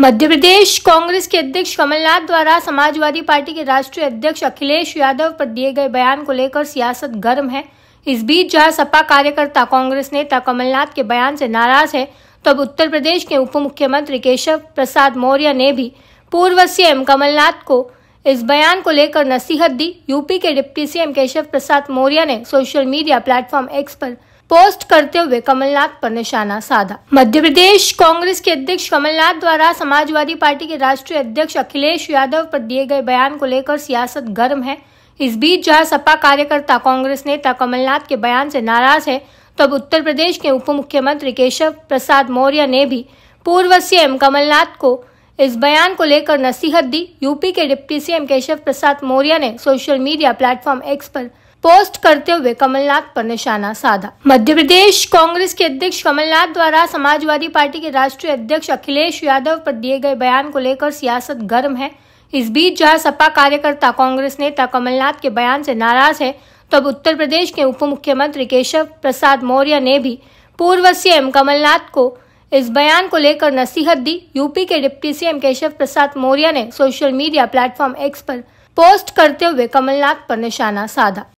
मध्य प्रदेश कांग्रेस के अध्यक्ष कमलनाथ द्वारा समाजवादी पार्टी के राष्ट्रीय अध्यक्ष अखिलेश यादव पर दिए गए बयान को लेकर सियासत गर्म है इस बीच जहां सपा कार्यकर्ता कांग्रेस नेता कमलनाथ के बयान से नाराज है तब उत्तर प्रदेश के उप मुख्यमंत्री केशव प्रसाद मौर्य ने भी पूर्व सीएम कमलनाथ को इस बयान को लेकर नसीहत दी यूपी के डिप्टी सीएम केशव प्रसाद मौर्य ने सोशल मीडिया प्लेटफॉर्म एक्स पर पोस्ट करते हुए कमलनाथ पर निशाना साधा मध्य प्रदेश कांग्रेस के अध्यक्ष कमलनाथ द्वारा समाजवादी पार्टी के राष्ट्रीय अध्यक्ष अखिलेश यादव पर दिए गए बयान को लेकर सियासत गर्म है इस बीच जहां सपा कार्यकर्ता कांग्रेस नेता कमलनाथ के बयान से नाराज है तब उत्तर प्रदेश के उप मुख्यमंत्री केशव प्रसाद मौर्य ने भी पूर्व सीएम कमलनाथ को इस बयान को लेकर नसीहत दी यूपी के डिप्टी सीएम केशव प्रसाद मौर्य ने सोशल मीडिया प्लेटफॉर्म एक्स पर पोस्ट करते हुए कमलनाथ पर निशाना साधा मध्य प्रदेश कांग्रेस के अध्यक्ष कमलनाथ द्वारा समाजवादी पार्टी के राष्ट्रीय अध्यक्ष अखिलेश यादव पर दिए गए बयान को लेकर सियासत गर्म है इस बीच जहां सपा कार्यकर्ता कांग्रेस नेता कमलनाथ के बयान से नाराज है तब तो उत्तर प्रदेश के उप मुख्यमंत्री केशव प्रसाद मौर्य ने भी पूर्व सीएम कमलनाथ को इस बयान को लेकर नसीहत दी यूपी के डिप्टी सीएम केशव प्रसाद मौर्य ने सोशल मीडिया प्लेटफॉर्म एक्स पर पोस्ट करते हुए कमलनाथ पर निशाना साधा